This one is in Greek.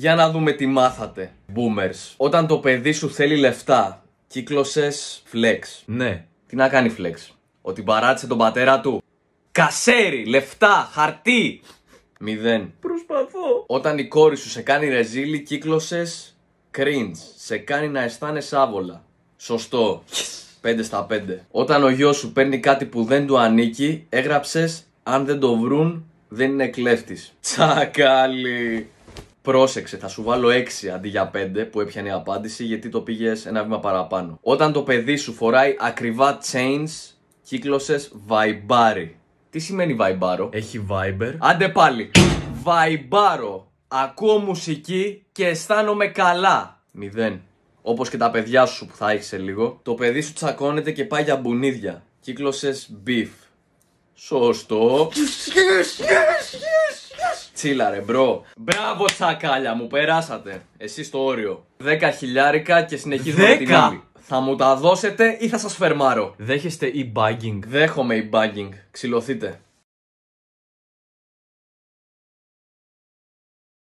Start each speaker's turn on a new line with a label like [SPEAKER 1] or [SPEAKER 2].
[SPEAKER 1] Για να δούμε τι μάθατε. Boomers. Όταν το παιδί σου θέλει λεφτά, κύκλωσες flex. Ναι. Τι να κάνει flex. Ότι παράτησε τον πατέρα του. Κασέρι, λεφτά, χαρτί. Μηδέν. Προσπαθώ. Όταν η κόρη σου σε κάνει ρεζίλι, κύκλωσες cringe. Σε κάνει να αισθάνεσαι άβολα. Σωστό. Πέντε 5 στα 5. Όταν ο γιος σου παίρνει κάτι που δεν του ανήκει, έγραψες αν δεν το βρουν, δεν είναι κλέφτης. Τσακάλι πρόσεξε, θα σου βάλω 6 αντί για 5 που έπιανε η απάντηση γιατί το πήγες ένα βήμα παραπάνω. Όταν το παιδί σου φοράει ακριβά chains, κύκλωσες βαϊμπάρι. Τι σημαίνει βαϊμπάρο? Έχει βάιμπερ. Άντε πάλι. Βαϊμπάρο. Ακούω μουσική και αισθάνομαι καλά. Μηδέν. Όπως και τα παιδιά σου που θα έχεις σε λίγο, το παιδί σου τσακώνεται και πάει για μπουνίδια. Κύκλωσες μπιφ. Σωστό. yes, ρε μπρο. Μπράβο, τσακάλια μου, περάσατε. Εσείς το όριο. 10 χιλιάρικα και συνεχίζουμε την άλλη. Θα μου τα δώσετε ή θα σας φερμάρω. Δέχεστε e-bugging Δέχομαι e-bugging Ξυλωθείτε.